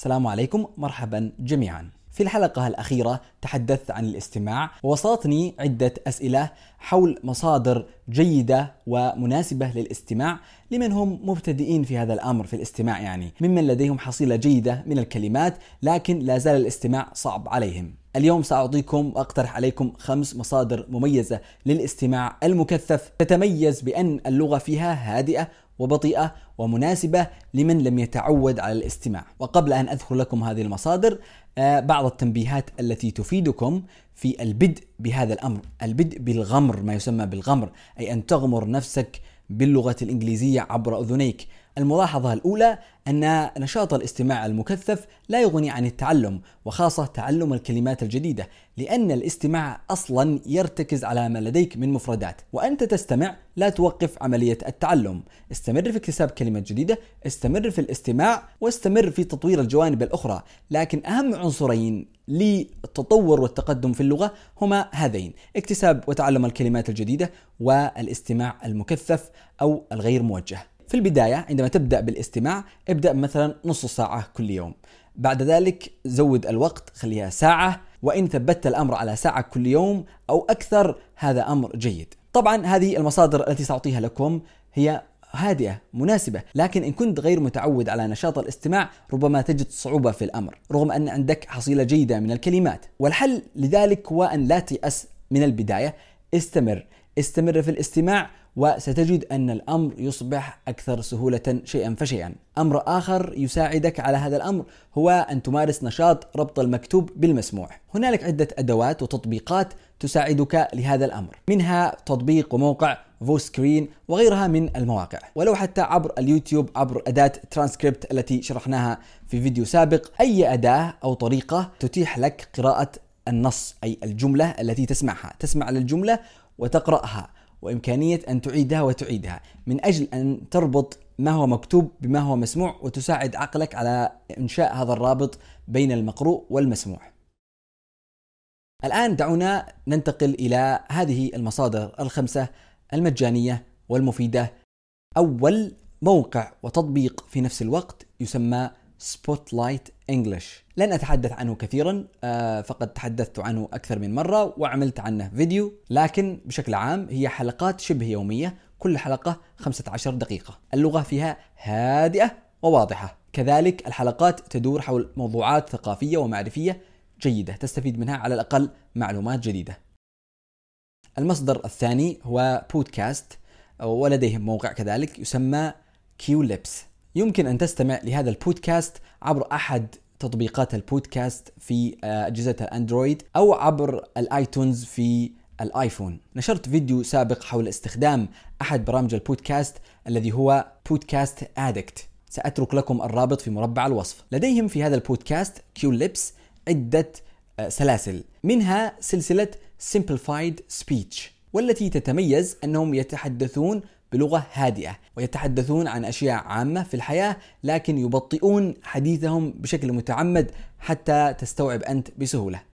السلام عليكم مرحبا جميعا في الحلقة الأخيرة تحدثت عن الاستماع ووصلتني عدة أسئلة حول مصادر جيدة ومناسبة للاستماع لمن هم مبتدئين في هذا الأمر في الاستماع يعني ممن لديهم حصيلة جيدة من الكلمات لكن لا زال الاستماع صعب عليهم اليوم سأعطيكم وأقترح عليكم خمس مصادر مميزة للاستماع المكثف تتميز بأن اللغة فيها هادئة وبطيئة ومناسبة لمن لم يتعود على الاستماع وقبل أن أذكر لكم هذه المصادر آه، بعض التنبيهات التي تفيدكم في البدء بهذا الأمر البدء بالغمر ما يسمى بالغمر أي أن تغمر نفسك باللغة الإنجليزية عبر أذنيك الملاحظة الأولى أن نشاط الاستماع المكثف لا يغني عن التعلم وخاصة تعلم الكلمات الجديدة لأن الاستماع أصلا يرتكز على ما لديك من مفردات وأنت تستمع لا توقف عملية التعلم استمر في اكتساب كلمات جديدة استمر في الاستماع واستمر في تطوير الجوانب الأخرى لكن أهم عنصرين للتطور والتقدم في اللغة هما هذين اكتساب وتعلم الكلمات الجديدة والاستماع المكثف أو الغير موجه في البداية عندما تبدأ بالاستماع ابدأ مثلا نص ساعة كل يوم بعد ذلك زود الوقت خليها ساعة وإن ثبت الأمر على ساعة كل يوم أو أكثر هذا أمر جيد طبعا هذه المصادر التي سأعطيها لكم هي هادئة مناسبة لكن إن كنت غير متعود على نشاط الاستماع ربما تجد صعوبة في الأمر رغم أن عندك حصيلة جيدة من الكلمات والحل لذلك هو أن لا تيأس من البداية استمر استمر في الاستماع وستجد أن الأمر يصبح أكثر سهولة شيئا فشيئا أمر آخر يساعدك على هذا الأمر هو أن تمارس نشاط ربط المكتوب بالمسموع هنالك عدة أدوات وتطبيقات تساعدك لهذا الأمر منها تطبيق وموقع فوسكرين وغيرها من المواقع ولو حتى عبر اليوتيوب عبر أداة ترانسكريبت التي شرحناها في فيديو سابق أي أداة أو طريقة تتيح لك قراءة النص أي الجملة التي تسمعها تسمع للجملة وتقرأها وإمكانية أن تعيدها وتعيدها من أجل أن تربط ما هو مكتوب بما هو مسموع وتساعد عقلك على إنشاء هذا الرابط بين المقروء والمسموع. الآن دعونا ننتقل إلى هذه المصادر الخمسة المجانية والمفيدة. أول موقع وتطبيق في نفس الوقت يسمى سبوتلايت انجلش لن اتحدث عنه كثيرا آه، فقد تحدثت عنه اكثر من مره وعملت عنه فيديو لكن بشكل عام هي حلقات شبه يوميه كل حلقه 15 دقيقه اللغه فيها هادئه وواضحه كذلك الحلقات تدور حول موضوعات ثقافيه ومعرفيه جيده تستفيد منها على الاقل معلومات جديده المصدر الثاني هو بودكاست ولديهم موقع كذلك يسمى كيو لبس يمكن أن تستمع لهذا البودكاست عبر أحد تطبيقات البودكاست في آه، أجهزة الأندرويد أو عبر الآيتونز في الايفون نشرت فيديو سابق حول استخدام احد برامج البودكاست الذي هو بودكاست ادكت ساترك لكم الرابط في مربع الوصف لديهم في هذا البودكاست كيو ليبس عده آه، سلاسل منها سلسله simplified speech والتي تتميز انهم يتحدثون بلغة هادئة ويتحدثون عن أشياء عامة في الحياة لكن يبطئون حديثهم بشكل متعمد حتى تستوعب أنت بسهولة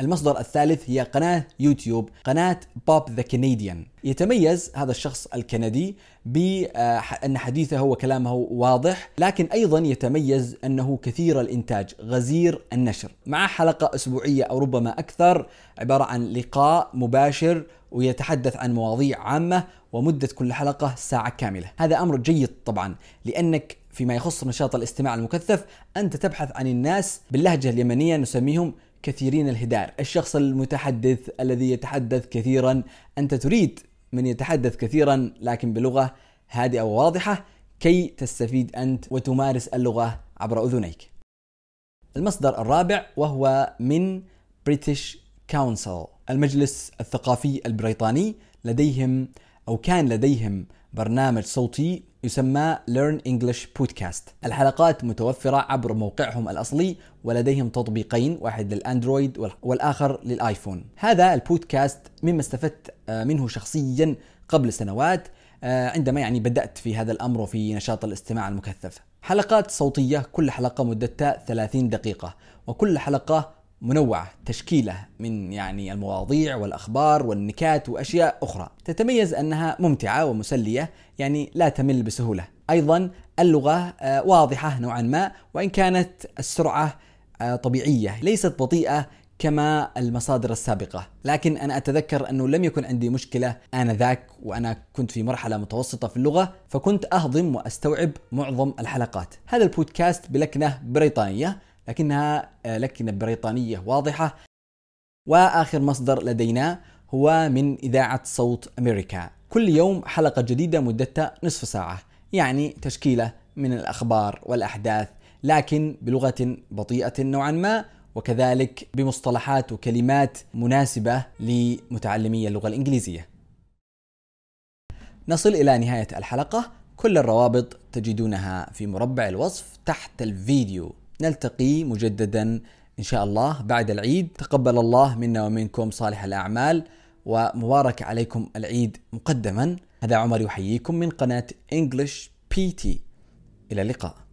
المصدر الثالث هي قناة يوتيوب قناة بوب ذا كنديان يتميز هذا الشخص الكندي بأن آه، حديثه وكلامه واضح لكن أيضا يتميز أنه كثير الإنتاج غزير النشر مع حلقة أسبوعية أو ربما أكثر عبارة عن لقاء مباشر ويتحدث عن مواضيع عامة ومدة كل حلقة ساعة كاملة هذا أمر جيد طبعا لأنك فيما يخص نشاط الاستماع المكثف أنت تبحث عن الناس باللهجة اليمنية نسميهم كثيرين الهدار الشخص المتحدث الذي يتحدث كثيرا أنت تريد من يتحدث كثيرا لكن بلغة هادئة وواضحة كي تستفيد أنت وتمارس اللغة عبر أذنيك المصدر الرابع وهو من British Council المجلس الثقافي البريطاني لديهم أو كان لديهم برنامج صوتي يسمى Learn English Podcast الحلقات متوفرة عبر موقعهم الأصلي ولديهم تطبيقين واحد للأندرويد والآخر للآيفون هذا البودكاست مما استفدت آه، منه شخصيا قبل سنوات آه، عندما يعني بدأت في هذا الأمر وفي نشاط الاستماع المكثف حلقات صوتية كل حلقة مدتها 30 دقيقة وكل حلقة منوعة تشكيلة من يعني المواضيع والأخبار والنكات وأشياء أخرى تتميز أنها ممتعة ومسلية يعني لا تمل بسهولة أيضا اللغة آه، واضحة نوعا ما وإن كانت السرعة آه، طبيعية ليست بطيئة كما المصادر السابقة لكن أنا أتذكر أنه لم يكن عندي مشكلة آنذاك وأنا كنت في مرحلة متوسطة في اللغة فكنت أهضم وأستوعب معظم الحلقات هذا البودكاست بلكنة بريطانية لكنها آه، لكنة بريطانية واضحة وآخر مصدر لدينا هو من إذاعة صوت أمريكا كل يوم حلقة جديدة مدتها نصف ساعة يعني تشكيلة من الأخبار والأحداث لكن بلغة بطيئة نوعا ما وكذلك بمصطلحات وكلمات مناسبة لمتعلمي اللغة الإنجليزية نصل إلى نهاية الحلقة كل الروابط تجدونها في مربع الوصف تحت الفيديو نلتقي مجددا ان شاء الله بعد العيد تقبل الله منا ومنكم صالح الاعمال ومبارك عليكم العيد مقدما هذا عمر يحييكم من قناه انجلش بي تي الى اللقاء